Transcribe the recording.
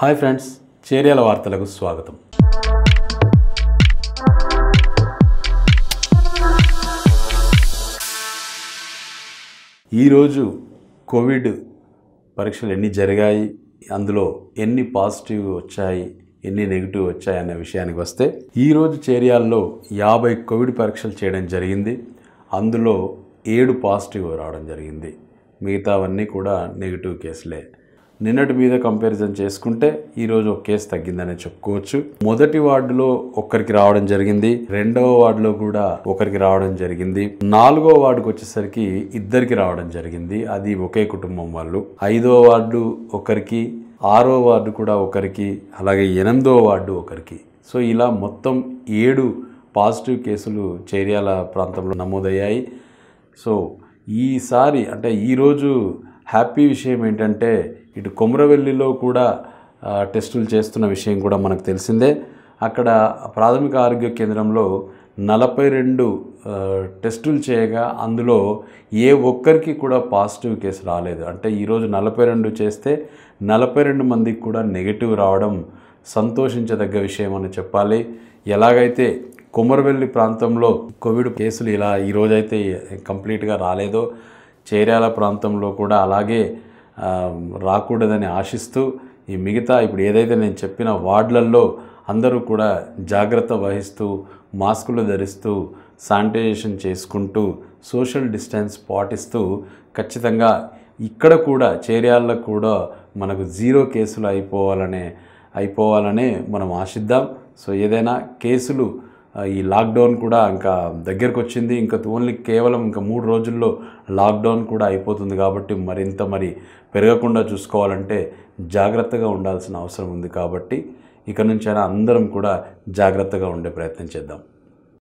hi friends Cheriyal వార్తలకు స్వాగతం ఈరోజు కోవిడ్ పరీక్షలు ఎన్ని జరిగాయి అందులో ఎన్ని పాజిటివ్ వచ్చాయి ఎన్ని నెగిటివ్ వచ్చాయి అనే విషయానికి వస్తే ఈరోజు చేర్యాల్లో యాభై కోవిడ్ పరీక్షలు చేయడం జరిగింది అందులో ఏడు పాజిటివ్ రావడం జరిగింది మిగతావన్నీ కూడా నెగిటివ్ కేసులే నిన్నటి మీద కంపారిజన్ చేసుకుంటే ఈరోజు ఒక కేసు తగ్గిందనే చెప్పుకోవచ్చు మొదటి వార్డులో ఒక్కరికి రావడం జరిగింది రెండవ వార్డులో కూడా ఒకరికి రావడం జరిగింది నాలుగో వార్డుకు వచ్చేసరికి ఇద్దరికి రావడం జరిగింది అది ఒకే కుటుంబం వాళ్ళు ఐదో వార్డు ఒకరికి ఆరో వార్డు కూడా ఒకరికి అలాగే ఎనిమిదో వార్డు ఒకరికి సో ఇలా మొత్తం ఏడు పాజిటివ్ కేసులు చేర్యాల ప్రాంతంలో నమోదయ్యాయి సో ఈసారి అంటే ఈరోజు హ్యాపీ విషయం ఏంటంటే ఇటు కొమరవెల్లిలో కూడా టెస్టులు చేస్తున్న విషయం కూడా మనకు తెలిసిందే అక్కడ ప్రాథమిక ఆరోగ్య కేంద్రంలో నలభై రెండు టెస్టులు చేయగా అందులో ఏ ఒక్కరికి కూడా పాజిటివ్ కేసు రాలేదు అంటే ఈరోజు నలభై రెండు చేస్తే నలభై రెండు మందికి కూడా నెగిటివ్ రావడం సంతోషించదగ్గ విషయం అని చెప్పాలి ఎలాగైతే కుమరవెల్లి ప్రాంతంలో కోవిడ్ కేసులు ఇలా ఈరోజైతే కంప్లీట్గా రాలేదో చేర్యాల ప్రాంతంలో కూడా అలాగే రాకూడదని ఆశిస్తూ ఈ మిగతా ఇప్పుడు ఏదైతే నేను చెప్పిన వార్డులలో అందరూ కూడా జాగ్రత్త వహిస్తూ మాస్కులు ధరిస్తూ శానిటైజేషన్ చేసుకుంటూ సోషల్ డిస్టెన్స్ పాటిస్తూ ఖచ్చితంగా ఇక్కడ కూడా చేర్యాల్లో కూడా మనకు జీరో కేసులు అయిపోవాలనే అయిపోవాలనే మనం ఆశిద్దాం సో ఏదైనా కేసులు ఈ లాక్డౌన్ కూడా ఇంకా దగ్గరకు వచ్చింది ఇంకా ఓన్లీ కేవలం ఇంకా మూడు రోజుల్లో లాక్డౌన్ కూడా అయిపోతుంది కాబట్టి మరింత మరి పెరగకుండా చూసుకోవాలంటే జాగ్రత్తగా ఉండాల్సిన అవసరం ఉంది కాబట్టి ఇక నుంచైనా అందరం కూడా జాగ్రత్తగా ఉండే ప్రయత్నం చేద్దాం